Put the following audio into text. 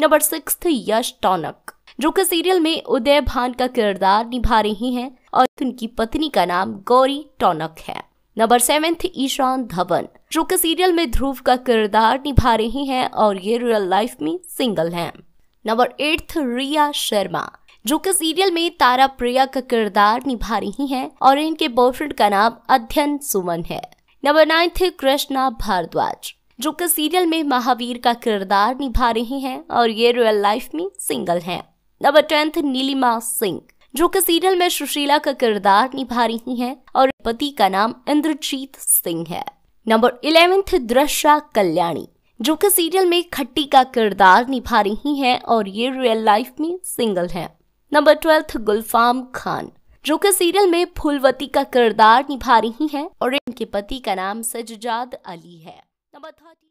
number six यश टॉनक जो कि serial में उदय भान का किरदार निभा रही हैं और उनकी पत्नी का नाम गौरी टॉनक है नंबर सेवेंथ ईशान धवन जो कि सीरियल में ध्रुव का किरदार निभा रही हैं और ये रियल लाइफ में सिंगल हैं नंबर एट्थ रिया शर्मा जो कि सीरियल में तारा प्रिया का किरदार निभा रही हैं और इनके बॉयफ्रेंड का नाम अध्ययन सुमन है नंबर नाइन्थ कृष्णा भारद्वाज जो कि सीरियल में महावीर का किरदार निभा रहे हैं और ये रियल लाइफ में सिंगल हैं नंबर टेंथ नीलिमा सिंह जो कि सीरियल में सुशीला का किरदार निभा रही हैं और पति का नाम इंद्रजीत सिंह है नंबर इलेवेंथ दृश्या कल्याणी जो कि सीरियल में खट्टी का किरदार निभा रही हैं और ये रियल लाइफ में सिंगल हैं नंबर ट्वेल्थ गुलफाम खान जो कि सीरियल में फूलवती का किरदार निभा रही हैं और इनके पति का नाम सजाद अली है नंबर थर्टी